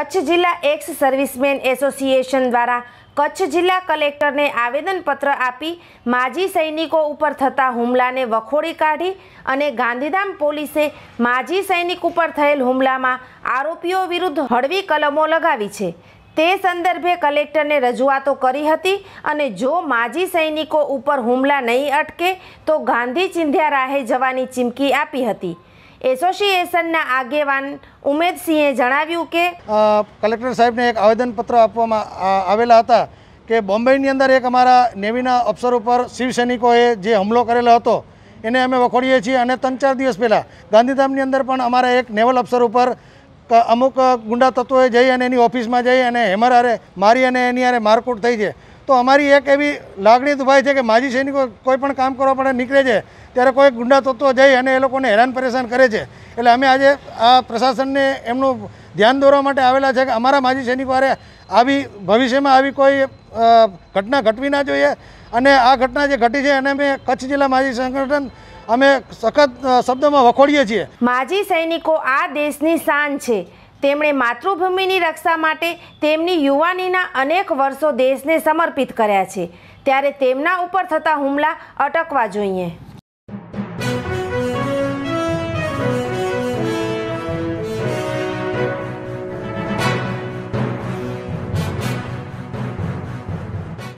કચ્છ જિલ્લા x servicemen association દ્વારા કચ્છ જિલ્લા કલેક્ટરને આવેદનપત્ર આપી માજી સૈનિકો ઉપર થતા હુમલાને વખોડી કાઢી અને ગાંધીધામ પોલીસે માજી સૈનિક ઉપર થયેલ હુમલામાં આરોપીઓ વિરુદ્ધ હળવી કલમો લગાવી છે તે સંદર્ભે કલેક્ટરને રજૂઆતો કરી હતી અને જો માજી સૈનિકો ઉપર હુમલા નહીં અટકે તો ગાંધી ચિંધ્યા રાહે જવાની ચીમકી આપી હતી એસોસિએશનના આગેવાન ઉમેદસિંહે જણાવ્યું કે કલેક્ટર સાહેબને એક આવેદનપત્ર આપવામાં આવેલા હતા કે બોમ્બેની અંદર એક અમારા નેવીના અફસર ઉપર શિવસૈનિકોએ જે હુમલો કરેલો હતો એને અમે વખોડીએ છીએ અને ત્રણ ચાર દિવસ પહેલાં ગાંધીધામની અંદર પણ અમારા એક નેવલ અફસર ઉપર અમુક ગુંડા તત્વોએ જઈ અને એની ઓફિસમાં જઈ અને હેમર હારે મારી અને એની હારે મારકૂટ થઈ છે તો અમારી એક એવી લાગણી દુભાઈ છે કે માજી સૈનિકો કોઈ પણ કામ કરવા માટે નીકળે છે ત્યારે કોઈ ગુંડા તત્વો જઈ અને એ લોકોને હેરાન પરેશાન કરે છે એટલે અમે આજે આ પ્રશાસનને એમનું ધ્યાન દોરવા માટે આવેલા છે કે અમારા માજી સૈનિકો આવી ભવિષ્યમાં આવી કોઈ ઘટના ઘટવી ના જોઈએ અને આ ઘટના જે ઘટી છે એને અમે કચ્છ જિલ્લા માજી સંગઠન અમે સખત શબ્દમાં વખોડીએ છીએ માજી સૈનિકો આ દેશની શાન છે તેમણે માતૃભૂમિની રક્ષા માટે તેમની યુવાનીના અનેક વર્ષો દેશને સમર્પિત કર્યા છે ત્યારે તેમના ઉપર થતા હુમલા અટકવા જોઈએ